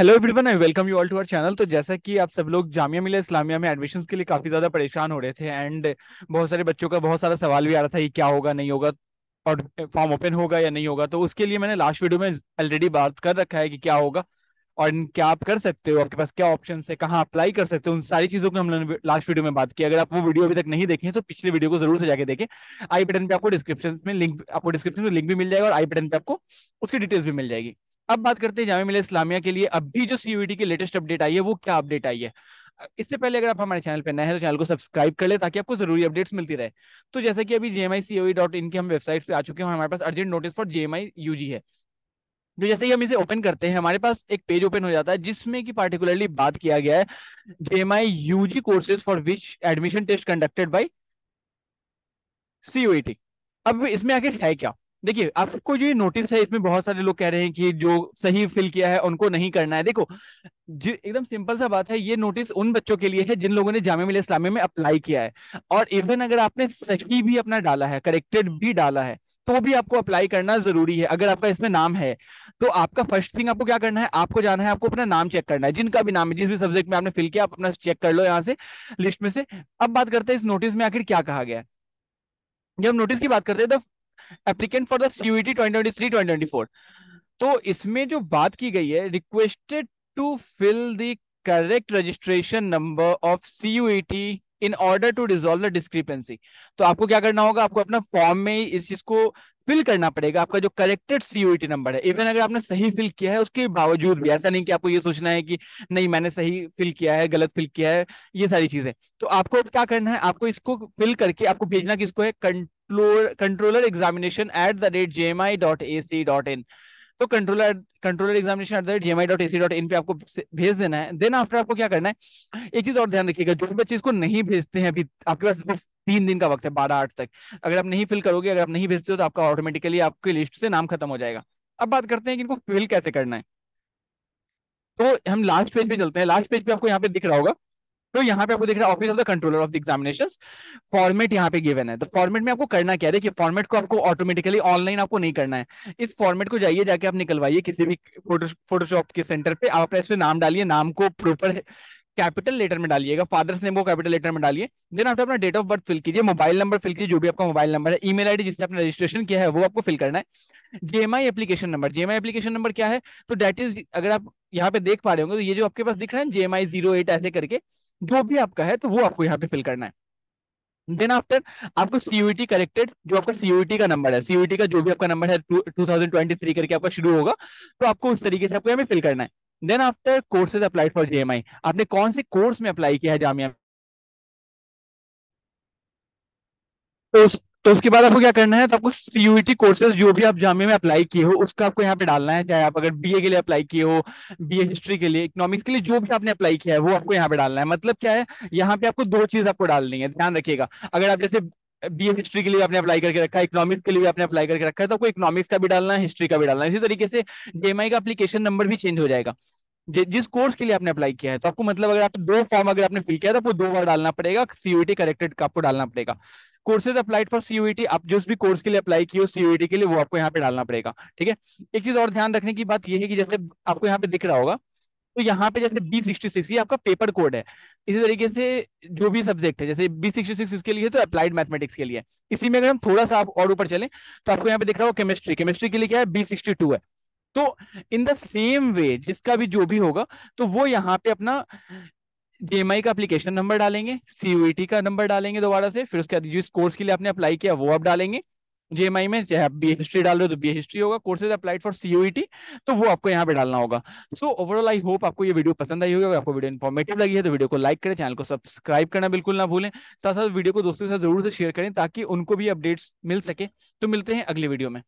hello everyone I welcome you all to our channel तो जैसा कि आप सब लोग जामिया मिले इस्लामिया में एडमिशन के लिए काफी ज्यादा परेशान हो रहे थे एंड बहुत सारे बच्चों का बहुत सारा सवाल भी आ रहा था ये क्या होगा नहीं होगा और फॉर्म ओपन होगा या नहीं होगा तो उसके लिए मैंने लास्ट वीडियो में ऑलरेडी बात कर रखा है कि क्या होगा और क्या आप कर सकते हो आपके पास क्या ऑप्शन है कहाँ अप्लाई कर सकते हो उन सारी चीजों की हमने लास्ट वीडियो में बात की अगर आप वो वीडियो अभी तक नहीं देखे तो पिछले वीडियो को जरूर से जाके देखें आई बटन पे आपको डिस्क्रिप्शन में लिंक आपको डिस्क्रिप्शन में लिंक भी मिल जाएगा और आई बटन पे आपको उसकी डिटेल्स भी मिल जाएगी अब बात करते हैं जामिया मिलिया इस्लामिया के लिए अभी जो सीयूटी e की लेटेस्ट अपडेट आई है वो क्या अपडेट आई है इससे पहले अगर आप हमारे चैनल पर नए हैं तो चैनल को सब्सक्राइब कर ले ताकि आपको जरूरी अपडेट्स मिलती रहे तो जैसे कि अभी jmicoe.in की हम वेबसाइट पे आ चुके हैं हमारे पास urgent notice for JMI UG है तो जैसे ही हम इसे ओपन करते हैं हमारे पास एक पेज ओपन हो जाता है जिसमें कि पार्टिकुलरली बात किया गया है JMI UG courses for which admission test conducted by CUET अब इसमें आखिर है क्या देखिए आपको जो ये नोटिस है इसमें बहुत सारे लोग कह रहे हैं कि जो सही फिल किया है उनको नहीं करना है देखो जो एकदम सिंपल सा बात है ये नोटिस उन बच्चों के लिए है जिन लोगों ने जामे मिल इस्लामे में अप्लाई किया है और इवन अगर आपने सही भी अपना डाला है करेक्टेड भी डाला है तो भी आपको अप्लाई करना जरूरी है अगर आपका इसमें नाम है तो आपका फर्स्ट थिंग आपको क्या करना है आपको जाना है आपको अपना नाम चेक करना है जिनका भी नाम है जिस भी सब्जेक्ट में आपने फिल किया आप अपना चेक कर लो यहाँ से लिस्ट में से अब बात करते हैं इस नोटिस में आखिर क्या कहा गया जब नोटिस की बात करते हैं तो applicant for the three twenty four तो इसमें जो बात की गई है requested to fill the correct registration number of CUET in order to resolve the discrepancy तो आपको क्या करना होगा आपको अपना फॉर्म में इस चीज को फिल करना पड़ेगा आपका जो करेक्टेड सीयूईटी नंबर है इवन अगर आपने सही फिल किया है उसके बावजूद भी ऐसा नहीं कि आपको ये सोचना है कि नहीं मैंने सही फिल किया है गलत फिल किया है ये सारी चीजें तो आपको क्या करना है आपको इसको फिल करके आपको भेजना किसको है कंट controller examination at the rate jmi.ac.in तो controller controller examination at the rate JMI dot A C dot in पे आपको भेज देना है देन आफ्टर आपको क्या करना है एक चीज और ध्यान रखिएगा जो बच्चे इसको नहीं भेजते हैं अभी आपके पास बस तीन दिन का वक्त है बारह आठ तक अगर आप नहीं फिल करोगे अगर आप नहीं भेजते हो तो आपका ऑटोमेटिकली आपकी लिस्ट से नाम खत्म हो जाएगा अब बात करते हैं कि इनको फिल कैसे करना है तो हम लास्ट पेज पे चलते हैं लास्ट पेज पे आपको यहाँ पे दिख रहा होगा तो यहाँ पे आपको देख रहे हैं office of the controller of the examination format यहाँ पे गिवन है तो फॉर्मेट में आपको करना क्या है कि फॉर्मेट को आपको ऑटोमेटिकली ऑनलाइन आपको नहीं करना है इस फॉर्मेट को जाइए जाके आप निकलवाइए किसी भी फोटोशॉप के सेंटर पे आप इसमें नाम डालिए नाम को प्रॉपर कैपिटल लेटर में डालिएगा फादर्स नेम को कैपिटल लेटर में डालिए देन आप अपना डेट ऑफ बर्थ फिल कीजिए मोबाइल नंबर फिल कीजिए जो भी आपका मोबाइल नंबर है ईमेल आईडी जिससे आपने रजिस्ट्रेशन किया है वो आपको फिल करना है JMI application number JMI application number क्या है तो डेट इज अगर आप यहाँ पे देख पा रहे होंगे तो ये जो आपके पास दिख रहा है जेएमआई जीरो एट ऐसे करके जो भी आपका है तो वो आपको यहाँ पे फिल करना है देन आफ्टर आपको सीयूटी करेक्टेड e जो आपका सीयूटी e का नंबर है सीयूटी e का जो भी आपका नंबर है टू थाउजेंड ट्वेंटी थ्री करके आपका शुरू होगा तो आपको उस तरीके से आपको यहाँ पे फिल करना है then after courses applied for JMI आपने कौन से कोर्स में अप्लाई किया है जामिया तो तो उसके बाद आपको क्या करना है तो आपको सीयूईटी कोर्सेज e जो भी आप जामे में अप्लाई किए हो उसका आपको यहाँ पे डालना है चाहे आप अगर बीए के लिए अप्लाई किए हो बीए हिस्ट्री के लिए इकोनॉमिक्स के लिए जो भी आपने अप्लाई किया है वो आपको यहाँ पे डालना है मतलब क्या है यहाँ पे आपको दो चीज आपको डालनी है ध्यान रखिएगा अगर आप जैसे बीए हिस्ट्री के लिए आपने अप्लाई करके रखा है इकोनॉमिक्स के लिए भी आपने अप्लाई करके रखा है तो आपको इकोनॉमिक्स का भी डालना है हिस्ट्री का भी डालना है इसी तरीके से जेएमआई का एप्लीकेशन नंबर भी चेंज हो जाएगा जिस कोर्स के लिए आपने अप्लाई किया है तो आपको मतलब अगर आप दो फॉर्म अगर आपने फिल किया है तो आपको दो बार डालना पड़ेगा सीयूटी करेक्टेड e का आपको डालना पड़ेगा कोर्सेज अप्लाइड फॉर सीयूईटी आप जिस भी कोर्स के लिए अप्लाई किए सीयूईटी e के लिए वो आपको यहाँ पे डालना पड़ेगा ठीक है एक चीज और ध्यान रखने की बात यह है कि जैसे आपको यहाँ पे दिख रहा होगा तो यहाँ पे जैसे बी सिक्सटी सिक्स आपका पेपर कोड है इसी तरीके से जो भी सब्जेक्ट है जैसे बी सिक्सटी सिक्स इसके लिए तो अप्लाइड मैथमेटिक्स के लिए इसी में अगर हम थोड़ा सा आप और ऊपर चले तो आपको यहाँ पे दिख रहा होगा केमिस्ट्री केमिस्ट्री के लिए क्या है बी सिक्सटी टू है तो इन द सेम वे जिसका भी जो भी होगा तो वो यहाँ पे अपना डीएमआई का एप्लीकेशन नंबर डालेंगे सीयूईटी e का नंबर डालेंगे दोबारा से फिर उसके बाद जिस कोर्स के लिए आपने अप्लाई किया वो आप डालेंगे जेएमआई में चाहे आप बी हिस्ट्री डाल रहे हो तो बी हिस्ट्री होगा कोर्सेज अप्लाइड फॉर सीयूईटी तो वो आपको यहाँ पे डालना होगा सो ओवरऑल आई होप आपको ये वीडियो पसंद आई होगी अगर आपको वीडियो इन्फॉर्मेटिव लगी है तो वीडियो को लाइक करें चैनल को सब्सक्राइब करना बिल्कुल ना भूलें साथ साथ वीडियो को दोस्तों के साथ जरूर से शेयर करें ताकि उनको भी अपडेट्स मिल सके तो मिलते हैं अगले वीडियो में